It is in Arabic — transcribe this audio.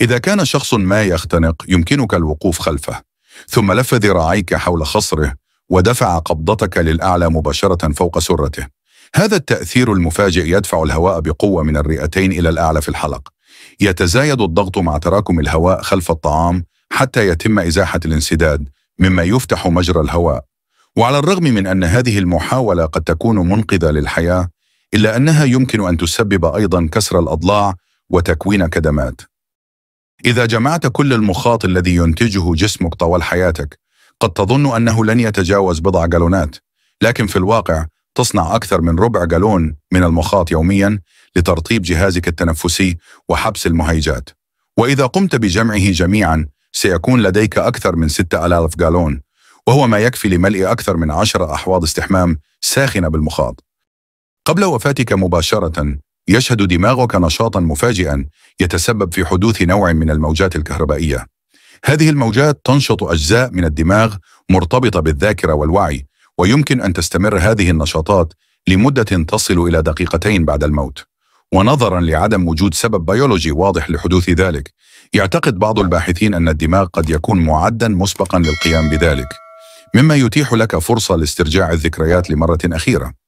إذا كان شخص ما يختنق يمكنك الوقوف خلفه ثم لف ذراعيك حول خصره ودفع قبضتك للأعلى مباشرة فوق سرته هذا التأثير المفاجئ يدفع الهواء بقوة من الرئتين إلى الأعلى في الحلق يتزايد الضغط مع تراكم الهواء خلف الطعام حتى يتم إزاحة الانسداد مما يفتح مجرى الهواء وعلى الرغم من أن هذه المحاولة قد تكون منقذة للحياة إلا أنها يمكن أن تسبب أيضا كسر الأضلاع وتكوين كدمات إذا جمعت كل المخاط الذي ينتجه جسمك طوال حياتك قد تظن أنه لن يتجاوز بضع جالونات لكن في الواقع تصنع أكثر من ربع جالون من المخاط يوميا لترطيب جهازك التنفسي وحبس المهيجات وإذا قمت بجمعه جميعا سيكون لديك أكثر من 6000 جالون وهو ما يكفي لملء أكثر من عشر أحواض استحمام ساخنة بالمخاط قبل وفاتك مباشرة يشهد دماغك نشاطا مفاجئا يتسبب في حدوث نوع من الموجات الكهربائية هذه الموجات تنشط أجزاء من الدماغ مرتبطة بالذاكرة والوعي ويمكن أن تستمر هذه النشاطات لمدة تصل إلى دقيقتين بعد الموت ونظرا لعدم وجود سبب بيولوجي واضح لحدوث ذلك يعتقد بعض الباحثين أن الدماغ قد يكون معدا مسبقا للقيام بذلك مما يتيح لك فرصة لاسترجاع الذكريات لمرة أخيرة